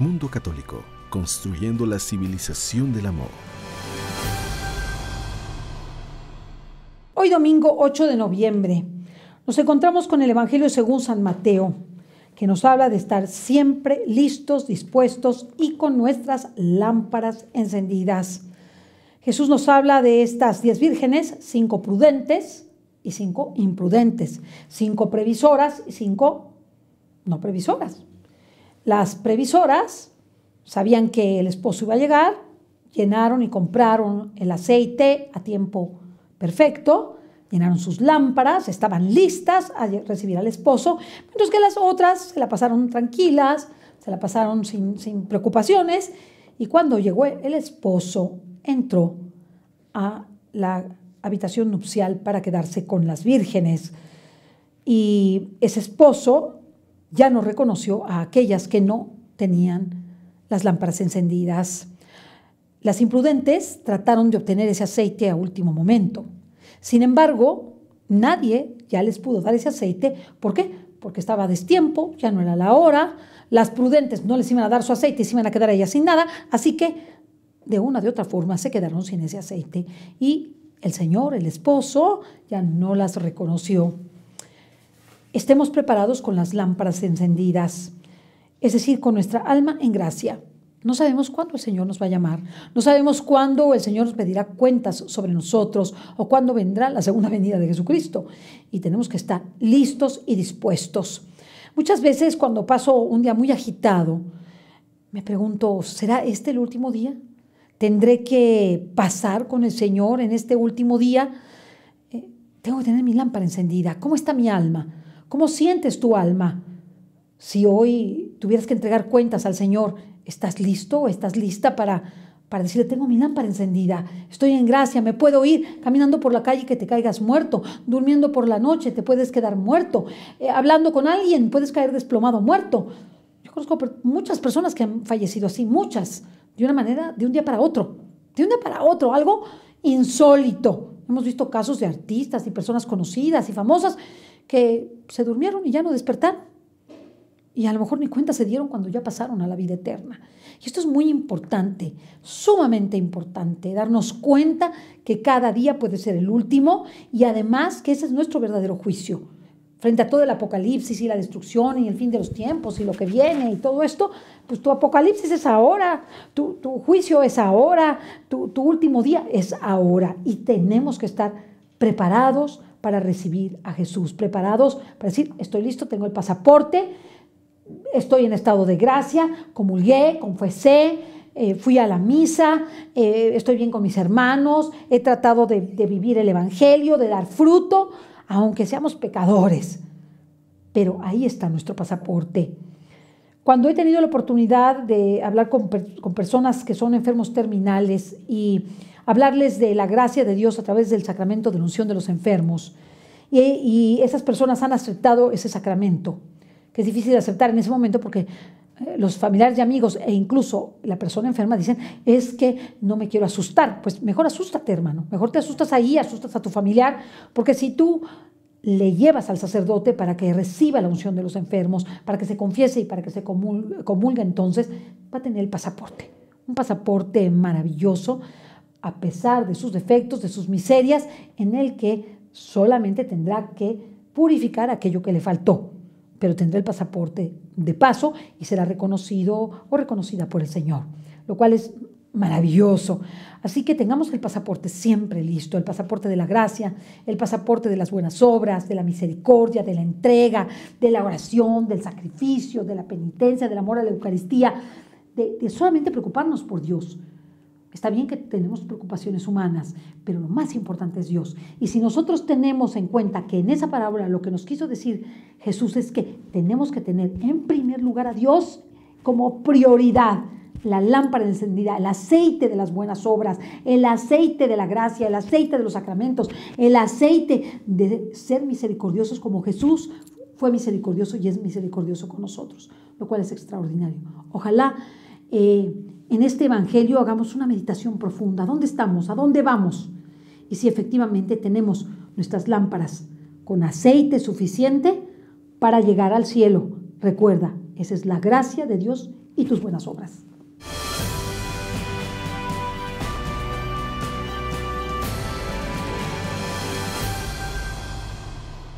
Mundo Católico, construyendo la civilización del amor. Hoy domingo 8 de noviembre nos encontramos con el Evangelio según San Mateo, que nos habla de estar siempre listos, dispuestos y con nuestras lámparas encendidas. Jesús nos habla de estas diez vírgenes, cinco prudentes y cinco imprudentes, cinco previsoras y cinco no previsoras. Las previsoras sabían que el esposo iba a llegar, llenaron y compraron el aceite a tiempo perfecto, llenaron sus lámparas, estaban listas a recibir al esposo, mientras que las otras se la pasaron tranquilas, se la pasaron sin, sin preocupaciones, y cuando llegó el esposo, entró a la habitación nupcial para quedarse con las vírgenes. Y ese esposo ya no reconoció a aquellas que no tenían las lámparas encendidas. Las imprudentes trataron de obtener ese aceite a último momento. Sin embargo, nadie ya les pudo dar ese aceite. ¿Por qué? Porque estaba a destiempo, ya no era la hora. Las prudentes no les iban a dar su aceite y se iban a quedar ellas sin nada. Así que, de una de otra forma, se quedaron sin ese aceite. Y el señor, el esposo, ya no las reconoció estemos preparados con las lámparas encendidas, es decir, con nuestra alma en gracia. No sabemos cuándo el Señor nos va a llamar, no sabemos cuándo el Señor nos pedirá cuentas sobre nosotros o cuándo vendrá la segunda venida de Jesucristo. Y tenemos que estar listos y dispuestos. Muchas veces cuando paso un día muy agitado, me pregunto, ¿será este el último día? ¿Tendré que pasar con el Señor en este último día? Eh, tengo que tener mi lámpara encendida. ¿Cómo está mi alma? ¿Cómo sientes tu alma? Si hoy tuvieras que entregar cuentas al Señor, ¿estás listo? ¿Estás lista para, para decirle, tengo mi lámpara encendida, estoy en gracia, me puedo ir caminando por la calle que te caigas muerto, durmiendo por la noche te puedes quedar muerto, eh, hablando con alguien puedes caer desplomado muerto? Yo conozco muchas personas que han fallecido así, muchas, de una manera, de un día para otro, de un día para otro, algo insólito. Hemos visto casos de artistas y personas conocidas y famosas que se durmieron y ya no despertaron. Y a lo mejor ni cuenta se dieron cuando ya pasaron a la vida eterna. Y esto es muy importante, sumamente importante, darnos cuenta que cada día puede ser el último y además que ese es nuestro verdadero juicio frente a todo el apocalipsis y la destrucción y el fin de los tiempos y lo que viene y todo esto, pues tu apocalipsis es ahora, tu, juicio es ahora, tu, último día es ahora y tenemos que estar preparados para recibir a Jesús, preparados para decir, estoy listo, tengo el pasaporte, estoy en estado de gracia, comulgué, confesé, eh, fui a la misa, eh, estoy bien con mis hermanos, he tratado de, vivir el Evangelio, de dar fruto aunque seamos pecadores. Pero ahí está nuestro pasaporte. Cuando he tenido la oportunidad de hablar con, personas que son enfermos terminales y hablarles de la gracia de Dios a través del sacramento de la unción de los enfermos, eh, y esas personas han aceptado ese sacramento, que es difícil de aceptar en ese momento porque eh, los familiares y amigos e incluso la persona enferma dicen, es que no me quiero asustar. Pues mejor asústate, hermano. Mejor te asustas ahí, asustas a tu familiar, porque si tú le llevas al sacerdote para que reciba la unción de los enfermos, para que se confiese y para que se comulga entonces, va a tener el pasaporte. Un pasaporte maravilloso, a pesar de sus defectos, de sus miserias, en el que solamente tendrá que purificar aquello que le faltó pero tendrá el pasaporte de paso y será reconocido o reconocida por el Señor, lo cual es maravilloso. Así que tengamos el pasaporte siempre listo, el pasaporte de la gracia, el pasaporte de las buenas obras, de la misericordia, de la entrega, de la oración, del sacrificio, de la penitencia, del amor a la Eucaristía, de, solamente preocuparnos por Dios, Está bien que tenemos preocupaciones humanas, pero lo más importante es Dios. Y si nosotros tenemos en cuenta que en esa parábola lo que nos quiso decir Jesús es que tenemos que tener en primer lugar a Dios como prioridad, la lámpara encendida, el aceite de las buenas obras, el aceite de la gracia, el aceite de los sacramentos, el aceite de ser misericordiosos como Jesús fue misericordioso y es misericordioso con nosotros, lo cual es extraordinario. Ojalá eh, en este Evangelio hagamos una meditación profunda. dónde estamos? ¿A dónde vamos? Y si efectivamente tenemos nuestras lámparas con aceite suficiente para llegar al cielo. Recuerda, esa es la gracia de Dios y tus buenas obras.